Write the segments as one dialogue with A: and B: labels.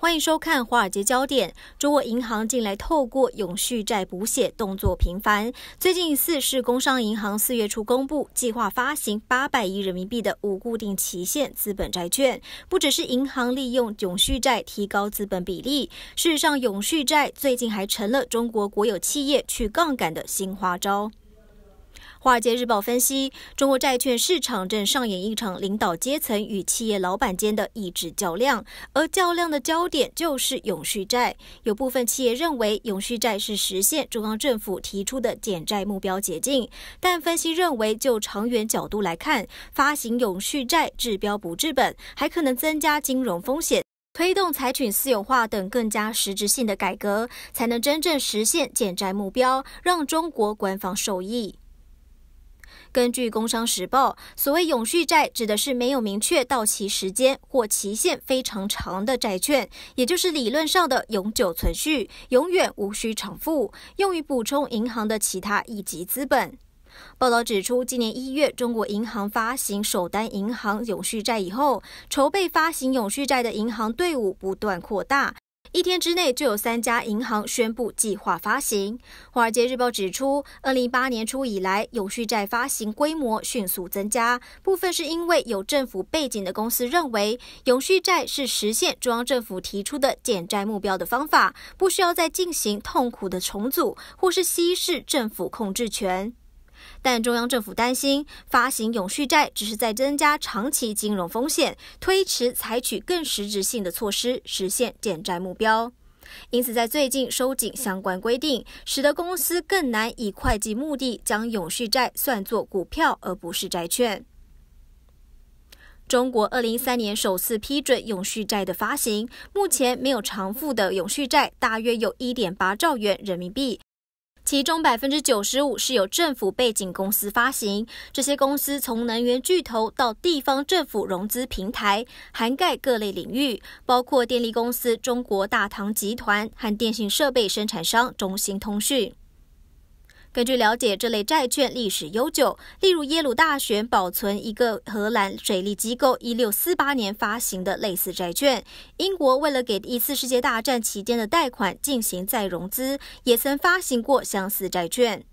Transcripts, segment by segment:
A: 欢迎收看《华尔街焦点》。中国银行近来透过永续债补血动作频繁，最近一次是工商银行四月初公布计划发行八百亿人民币的无固定期限资本债券。不只是银行利用永续债提高资本比例，事实上，永续债最近还成了中国国有企业去杠杆的新花招。华尔街日报分析，中国债券市场正上演一场领导阶层与企业老板间的意志较量，而较量的焦点就是永续债。有部分企业认为，永续债是实现中央政府提出的减债目标捷径，但分析认为，就长远角度来看，发行永续债治标不治本，还可能增加金融风险。推动采取私有化等更加实质性的改革，才能真正实现减债目标，让中国官方受益。根据《工商时报》，所谓永续债，指的是没有明确到期时间或期限非常长的债券，也就是理论上的永久存续、永远无需偿付，用于补充银行的其他一级资本。报道指出，今年一月，中国银行发行首单银行永续债以后，筹备发行永续债的银行队伍不断扩大。一天之内就有三家银行宣布计划发行。《华尔街日报》指出，二零一八年初以来，永续债发行规模迅速增加，部分是因为有政府背景的公司认为，永续债是实现中央政府提出的减债目标的方法，不需要再进行痛苦的重组或是稀释政府控制权。但中央政府担心发行永续债只是在增加长期金融风险，推迟采取更实质性的措施实现减债目标。因此，在最近收紧相关规定，使得公司更难以会计目的将永续债算作股票而不是债券。中国二零一三年首次批准永续债的发行，目前没有偿付的永续债大约有一点八兆元人民币。其中百分之九十五是由政府背景公司发行，这些公司从能源巨头到地方政府融资平台，涵盖各类领域，包括电力公司中国大唐集团和电信设备生产商中兴通讯。根据了解，这类债券历史悠久。例如，耶鲁大学保存一个荷兰水利机构一六四八年发行的类似债券；英国为了给一次世界大战期间的贷款进行再融资，也曾发行过相似债券。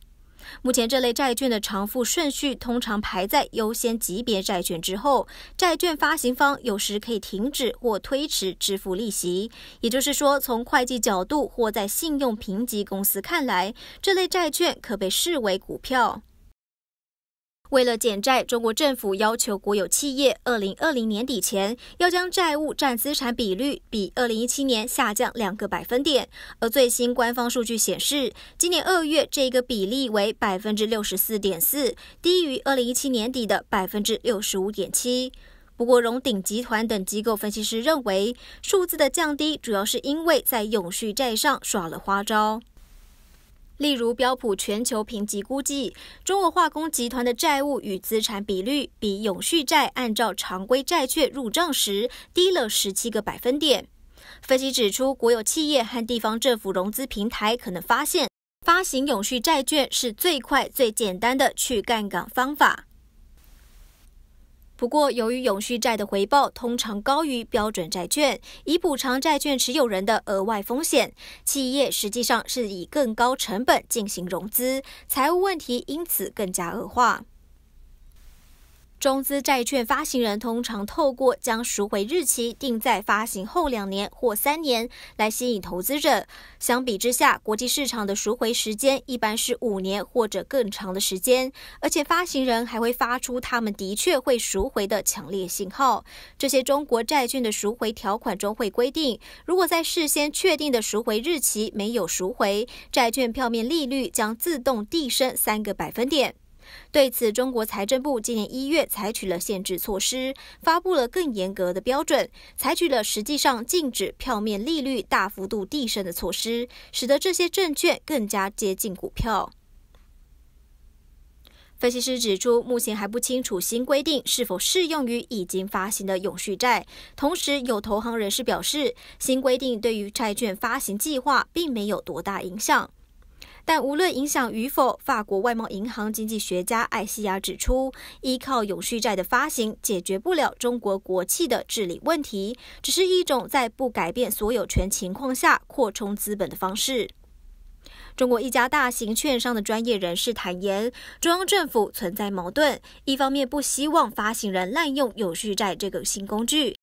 A: 目前，这类债券的偿付顺序通常排在优先级别债券之后。债券发行方有时可以停止或推迟支付利息，也就是说，从会计角度或在信用评级公司看来，这类债券可被视为股票。为了减债，中国政府要求国有企业二零二零年底前要将债务占资产比率比二零一七年下降两个百分点。而最新官方数据显示，今年二月这个比例为百分之六十四点四，低于二零一七年底的百分之六十五点七。不过，荣鼎集团等机构分析师认为，数字的降低主要是因为在永续债上耍了花招。例如标普全球评级估计，中国化工集团的债务与资产比率比永续债按照常规债券入账时低了十七个百分点。分析指出，国有企业和地方政府融资平台可能发现，发行永续债券是最快最简单的去杠杆方法。不过，由于永续债的回报通常高于标准债券，以补偿债券持有人的额外风险，企业实际上是以更高成本进行融资，财务问题因此更加恶化。中资债券发行人通常透过将赎回日期定在发行后两年或三年来吸引投资者。相比之下，国际市场的赎回时间一般是五年或者更长的时间，而且发行人还会发出他们的确会赎回的强烈信号。这些中国债券的赎回条款中会规定，如果在事先确定的赎回日期没有赎回，债券票面利率将自动递升三个百分点。对此，中国财政部今年一月采取了限制措施，发布了更严格的标准，采取了实际上禁止票面利率大幅度递升的措施，使得这些证券更加接近股票。分析师指出，目前还不清楚新规定是否适用于已经发行的永续债。同时，有投行人士表示，新规定对于债券发行计划并没有多大影响。但无论影响与否，法国外贸银行经济学家艾西亚指出，依靠永续债的发行解决不了中国国企的治理问题，只是一种在不改变所有权情况下扩充资本的方式。中国一家大型券商的专业人士坦言，中央政府存在矛盾，一方面不希望发行人滥用永续债这个新工具。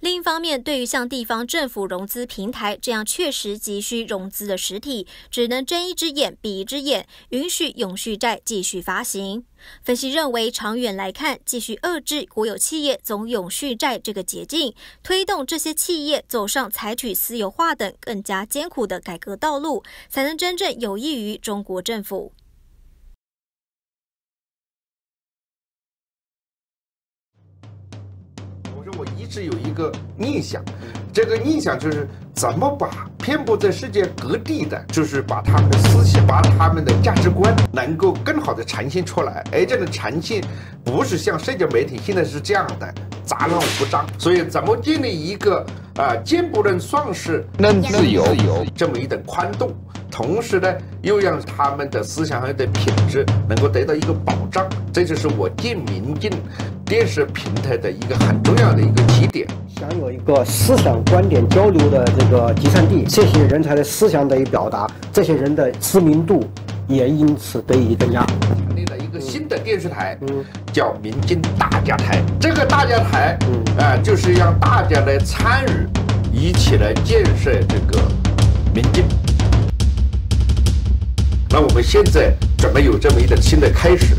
A: 另一方面，对于像地方政府融资平台这样确实急需融资的实体，只能睁一只眼闭一只眼，允许永续债继续发行。分析认为，长远来看，继续遏制国有企业总永续债这个捷径，推动这些企业走上采取私有化等更加艰苦的改革道路，才能真正有益于中国政府。
B: 我说我一直有一个念想，这个念想就是怎么把遍布在世界各地的，就是把他们的思想、把他们的价值观能够更好的呈现出来。而这种呈现，不是像社交媒体现在是这样的杂乱无章。所以，怎么建立一个啊，既不能算是任自由这么一种宽度？同时呢，又让他们的思想上的品质能够得到一个保障，这就是我建民进电视平台的一个很重要的一个起点。想有一个思想观点交流的这个集散地，这些人才的思想得以表达，这些人的知名度也因此得以增加。成立了一个新的电视台，嗯，叫民进大家台。这个大家台，嗯，啊，就是让大家来参与，一起来建设这个民进。那我们现在准备有这么一个新的开始。